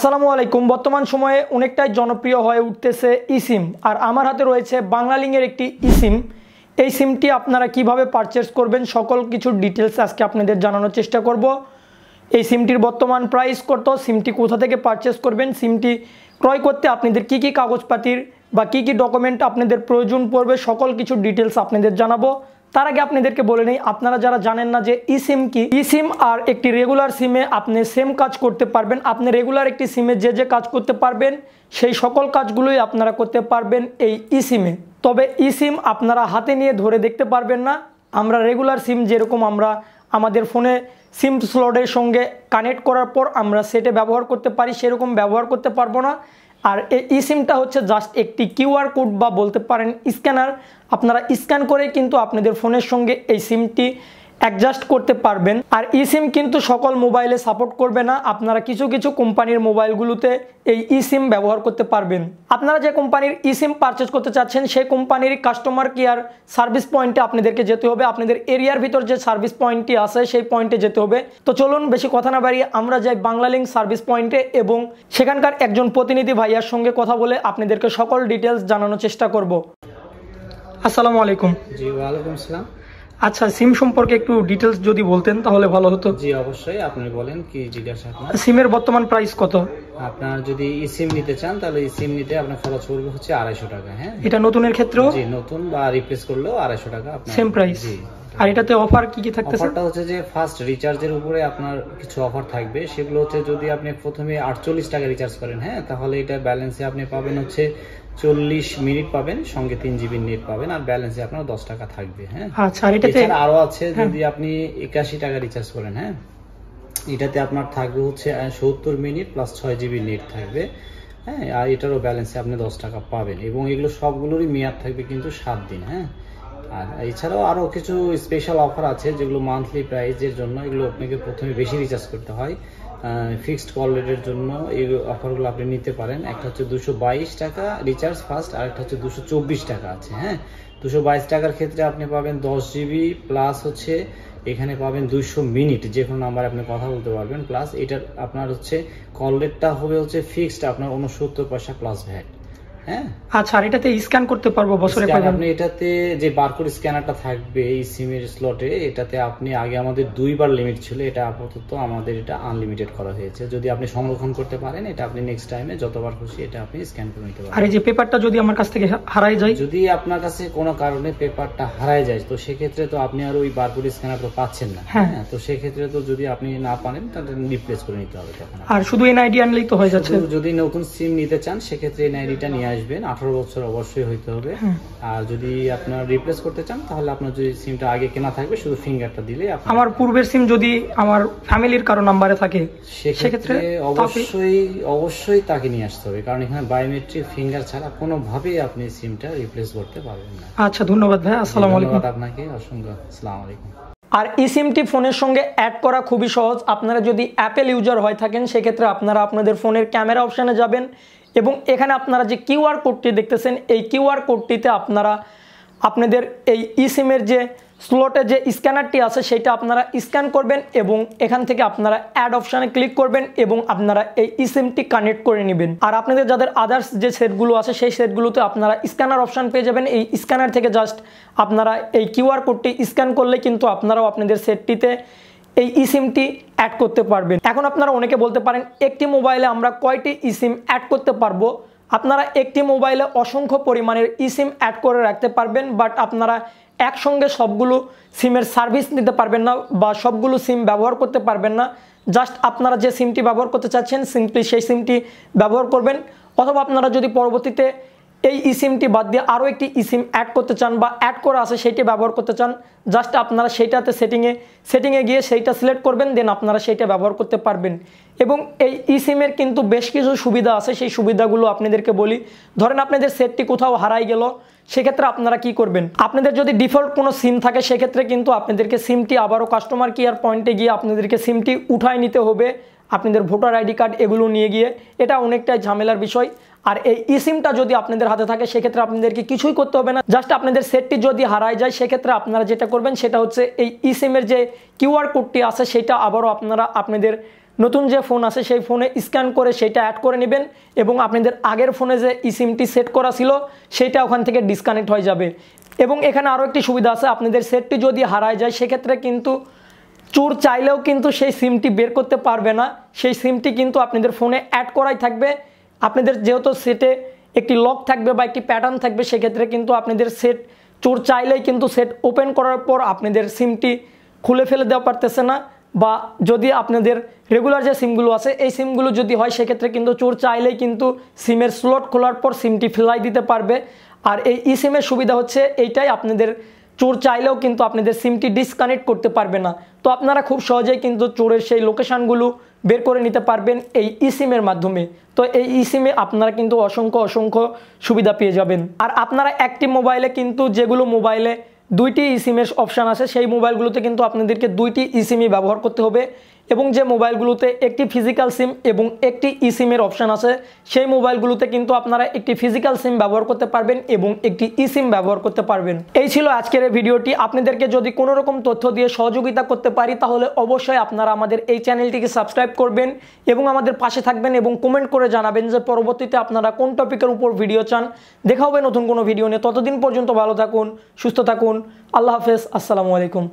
আসসালামু আলাইকুম বর্তমান সময়ে অনেকটাই জনপ্রিয় হয়ে উঠতেছে ইসিম আর আমার হাতে রয়েছে বাংলালিংয়ের একটি ইসিম এই সিমটি আপনারা কিভাবে পারচেস করবেন সকল কিছু ডিটেলস আজকে আপনাদের জানানোর চেষ্টা করব এই সিমটির বর্তমান প্রাইস কত সিমটি কোথা থেকে পারচেস করবেন সিমটি ক্রয় করতে আপনাদের কি কি কাগজপাতির বা কি কি ডকুমেন্ট আপনাদের প্রয়োজন পড়বে সকল কিছু ডিটেলস আপনাদের জানাবো তার আগে আপনাদেরকে বলে নিই আপনারা যারা জানেন না যে ই সিম কি ই সিম আর একটি রেগুলার সিমে আপনি সেম কাজ করতে পারবেন আপনি রেগুলার একটি সিমে যে যে কাজ করতে পারবেন সেই সকল কাজগুলোই আপনারা করতে পারবেন এই ই সিমে তবে ই সিম আপনারা হাতে নিয়ে ধরে দেখতে পারবেন না আমরা রেগুলার সিম যেরকম আমরা আমাদের ফোনে সিম স্লটের সঙ্গে কানেক্ট করার পর আমরা সেটে ব্যবহার করতে পারি সেরকম ব্যবহার করতে পারবো না আর এই সিমটা হচ্ছে জাস্ট একটি কিউআর কোড বা বলতে পারেন স্ক্যানার আপনারা স্ক্যান করে কিন্তু আপনাদের ফোনের সঙ্গে এই সিমটি অ্যাডজাস্ট করতে পারবেন আর ই সিম কিন্তু সকল মোবাইলে সাপোর্ট করবে না আপনারা কিছু কিছু কোম্পানির মোবাইলগুলোতে এই ই সিম ব্যবহার করতে পারবেন আপনারা যে কোম্পানির ই সিম পারচেস করতে চাচ্ছেন সেই কোম্পানির কাস্টমার কেয়ার সার্ভিস পয়েন্টে আপনাদেরকে যেতে হবে আপনাদের এরিয়ার ভিতর যে সার্ভিস পয়েন্টটি আছে সেই পয়েন্টে যেতে হবে তো চলুন বেশি কথা না বাড়িয়ে আমরা যাই বাংলালিঙ্ক সার্ভিস পয়েন্টে এবং সেখানকার একজন প্রতিনিধি ভাইয়ার সঙ্গে কথা বলে আপনাদেরকে সকল ডিটেলস জানানোর চেষ্টা করব আসসালামু আলাইকুম জি ওয়ালাইকুম আসসালাম আচ্ছা সিম সম্পর্কে একটু ডিটেলস যদি বলতেন তাহলে ভালো হতো জি অবশ্যই আপনি বলেন কি জিজ্ঞাসা আপনার সিমের বর্তমান প্রাইস কত আপনার যদি ই সিম নিতে চান তাহলে ই সিম নিতে আপনার খরচ পড়বে হচ্ছে আড়াইশো টাকা হ্যাঁ এটা নতুনের ক্ষেত্রে জি নতুন বা রিপ্লেস করলেও আড়াইশো টাকা সেম প্রাইস জি আর এটাতে অফার কি কি থাকতেছে অফারটা হচ্ছে যে ফার্স্ট রিচার্জের উপরে আপনার কিছু অফার থাকবে সেগুলো হচ্ছে যদি আপনি প্রথমে টাকা রিচার্জ করেন হ্যাঁ তাহলে এটা ব্যালেন্সে আপনি পাবেন হচ্ছে মিনিট পাবেন সঙ্গে জিবি নেট পাবেন আর ব্যালেন্সে আপনার টাকা থাকবে হ্যাঁ আচ্ছা এটাতে আরো আছে হ্যাঁ। যদি আপনি টাকা রিচার্জ করেন হ্যাঁ এটাতে আপনার থাকবে হচ্ছে সত্তর মিনিট প্লাস ছয় জিবি নেট থাকবে হ্যাঁ আর এটারও ব্যালেন্সে আপনি দশ টাকা পাবেন এবং এগুলো সবগুলোরই মেয়াদ থাকবে কিন্তু সাত দিন হ্যাঁ আর এছাড়াও আরও কিছু স্পেশাল অফার আছে যেগুলো মান্থলি প্রাইজের জন্য এগুলো আপনাকে প্রথমে বেশি রিচার্জ করতে হয় ফিক্সড কল রেটের জন্য এই অফারগুলো আপনি নিতে পারেন একটা হচ্ছে দুশো বাইশ টাকা রিচার্জ ফার্স্ট আর একটা হচ্ছে দুশো চব্বিশ টাকা আছে হ্যাঁ দুশো বাইশ টাকার ক্ষেত্রে আপনি পাবেন দশ জিবি প্লাস হচ্ছে এখানে পাবেন দুইশো মিনিট যে কোনো নাম্বারে আপনি কথা বলতে পারবেন প্লাস এটার আপনার হচ্ছে কল রেটটা হবে হচ্ছে ফিক্সড আপনার উনসত্তর পয়সা প্লাস ভ্যাট হ্যাঁ? আচ্ছা আর এটাতে স্ক্যান করতে পারবো বছরে আপনি এটাতে যে বারকোড স্ক্যানারটা থাকবে এই স্লটে এটাতে আপনি আগে আমাদের দুইবার লিমিট ছিল এটা আপাতত আমাদের এটা আনলিমিটেড করা হয়েছে যদি আপনি সংরক্ষণ করতে পারেন এটা আপনি নেক্সট টাইমে যতবার খুশি এটা আপনি স্ক্যান করে নিতে পারেন আর এই যে পেপারটা যদি আমার কাছ থেকে হারায় যায় যদি আপনার কাছে কোনো কারণে পেপারটা হারায় যায় তো সেক্ষেত্রে তো আপনি আর ওই বারকোড স্ক্যানার পাচ্ছেন না হ্যাঁ।, হ্যাঁ তো সেক্ষেত্রে তো যদি আপনি না পারেন তাহলে রিপ্লেস করে নিতে হবে আর শুধু এনআইডি আনলেই তো হয়ে যাচ্ছে যদি নতুন সিম নিতে চান সেক্ষেত্রে এনআইডিটা নিয়ে আসবেন আঠারো বছর অবশ্যই হইতে হবে আর যদি আপনার রিপ্লেস করতে চান তাহলে আপনার যদি সিমটা আগে কেনা থাকবে শুধু ফিঙ্গারটা দিলে আমার পূর্বের সিম যদি আমার ফ্যামিলির কারো নাম্বারে থাকে সেক্ষেত্রে অবশ্যই অবশ্যই তাকে নিয়ে আসতে হবে কারণ এখানে বায়োমেট্রিক ফিঙ্গার ছাড়া কোনোভাবেই আপনি সিমটা রিপ্লেস করতে পারবেন না আচ্ছা ধন্যবাদ ভাই আসসালামু আলাইকুম আপনাকে অসংখ্য আসসালামু আলাইকুম আর এই সিমটি ফোনের সঙ্গে অ্যাড করা খুবই সহজ আপনারা যদি অ্যাপেল ইউজার হয়ে থাকেন সেক্ষেত্রে আপনারা আপনাদের ফোনের ক্যামেরা অপশানে যাবেন এবং এখানে আপনারা যে কিউআর কোডটি দেখতেছেন এই কিউআর কোডটিতে আপনারা আপনাদের এই ই যে স্লটে যে স্ক্যানারটি আছে সেটা আপনারা স্ক্যান করবেন এবং এখান থেকে আপনারা অ্যাড অপশানে ক্লিক করবেন এবং আপনারা এই ই কানেক্ট করে নেবেন আর আপনাদের যাদের আদার্স যে সেটগুলো আছে সেই সেটগুলোতে আপনারা স্ক্যানার অপশান পেয়ে যাবেন এই স্ক্যানার থেকে জাস্ট আপনারা এই কিউআর কোডটি স্ক্যান করলে কিন্তু আপনারাও আপনাদের সেটটিতে এই ইসিমটি অ্যাড করতে পারবেন এখন আপনারা অনেকে বলতে পারেন একটি মোবাইলে আমরা কয়টি ইসিম অ্যাড করতে পারবো আপনারা একটি মোবাইলে অসংখ্য পরিমাণের ইসিম অ্যাড করে রাখতে পারবেন বাট আপনারা একসঙ্গে সবগুলো সিমের সার্ভিস নিতে পারবেন না বা সবগুলো সিম ব্যবহার করতে পারবেন না জাস্ট আপনারা যে সিমটি ব্যবহার করতে চাচ্ছেন সিম্পলি সেই সিমটি ব্যবহার করবেন অথবা আপনারা যদি পরবর্তীতে এই ইসিমটি বাদ দিয়ে আরও একটি ইসিম অ্যাড করতে চান বা অ্যাড করা আছে সেটি ব্যবহার করতে চান জাস্ট আপনারা সেইটাতে সেটিংয়ে সেটিংয়ে গিয়ে সেইটা সিলেক্ট করবেন দেন আপনারা সেইটা ব্যবহার করতে পারবেন এবং এই ইসিমের কিন্তু বেশ কিছু সুবিধা আছে সেই সুবিধাগুলো আপনাদেরকে বলি ধরেন আপনাদের সেটটি কোথাও হারাই গেল সেক্ষেত্রে আপনারা কি করবেন আপনাদের যদি ডিফল্ট কোনো সিম থাকে সেক্ষেত্রে কিন্তু আপনাদেরকে সিমটি আবারও কাস্টমার কেয়ার পয়েন্টে গিয়ে আপনাদেরকে সিমটি উঠায় নিতে হবে আপনাদের ভোটার আইডি কার্ড এগুলো নিয়ে গিয়ে এটা অনেকটাই ঝামেলার বিষয় আর এই ই সিমটা যদি আপনাদের হাতে থাকে সেক্ষেত্রে আপনাদেরকে কিছুই করতে হবে না জাস্ট আপনাদের সেটটি যদি হারায় যায় সেক্ষেত্রে আপনারা যেটা করবেন সেটা হচ্ছে এই ই সিমের যে কিউআর কোডটি আছে সেটা আবারও আপনারা আপনাদের নতুন যে ফোন আছে সেই ফোনে স্ক্যান করে সেটা অ্যাড করে নেবেন এবং আপনাদের আগের ফোনে যে ই সিমটি সেট করা ছিল সেটা ওখান থেকে ডিসকানেক্ট হয়ে যাবে এবং এখানে আরও একটি সুবিধা আছে আপনাদের সেটটি যদি হারায় যায় সেক্ষেত্রে কিন্তু চোর চাইলেও কিন্তু সেই সিমটি বের করতে পারবে না সেই সিমটি কিন্তু আপনাদের ফোনে অ্যাড করাই থাকবে আপনাদের যেহেতু সেটে একটি লক থাকবে বা একটি প্যাটার্ন থাকবে সেক্ষেত্রে কিন্তু আপনাদের সেট চোর চাইলেই কিন্তু সেট ওপেন করার পর আপনাদের সিমটি খুলে ফেলে দেওয়া পারতেছে না বা যদি আপনাদের রেগুলার যে সিমগুলো আছে এই সিমগুলো যদি হয় সেক্ষেত্রে কিন্তু চোর চাইলেই কিন্তু সিমের স্লট খোলার পর সিমটি ফেলাই দিতে পারবে আর এই ই সিমের সুবিধা হচ্ছে এইটাই আপনাদের চোর চাইলেও কিন্তু আপনাদের সিমটি ডিসকানেক্ট করতে পারবে না তো আপনারা খুব সহজেই কিন্তু চোরের সেই লোকেশানগুলো বের করে নিতে পারবেন এই ইসিমের মাধ্যমে তো এই ইসিমে আপনারা কিন্তু অসংখ্য অসংখ্য সুবিধা পেয়ে যাবেন আর আপনারা একটি মোবাইলে কিন্তু যেগুলো মোবাইলে দুইটি ইসিমের অপশান আছে সেই মোবাইলগুলোতে কিন্তু আপনাদেরকে দুইটি ইসিমি ব্যবহার করতে হবে এবং যে মোবাইলগুলোতে একটি ফিজিক্যাল সিম এবং একটি ই সিমের অপশান আছে সেই মোবাইলগুলোতে কিন্তু আপনারা একটি ফিজিক্যাল সিম ব্যবহার করতে পারবেন এবং একটি ই সিম ব্যবহার করতে পারবেন এই ছিল আজকের এই ভিডিওটি আপনাদেরকে যদি কোনো রকম তথ্য দিয়ে সহযোগিতা করতে পারি তাহলে অবশ্যই আপনারা আমাদের এই চ্যানেলটিকে সাবস্ক্রাইব করবেন এবং আমাদের পাশে থাকবেন এবং কমেন্ট করে জানাবেন যে পরবর্তীতে আপনারা কোন টপিকের উপর ভিডিও চান দেখা হবে নতুন কোনো ভিডিও নিয়ে ততদিন পর্যন্ত ভালো থাকুন সুস্থ থাকুন আল্লাহ হাফেজ আসসালামু আলাইকুম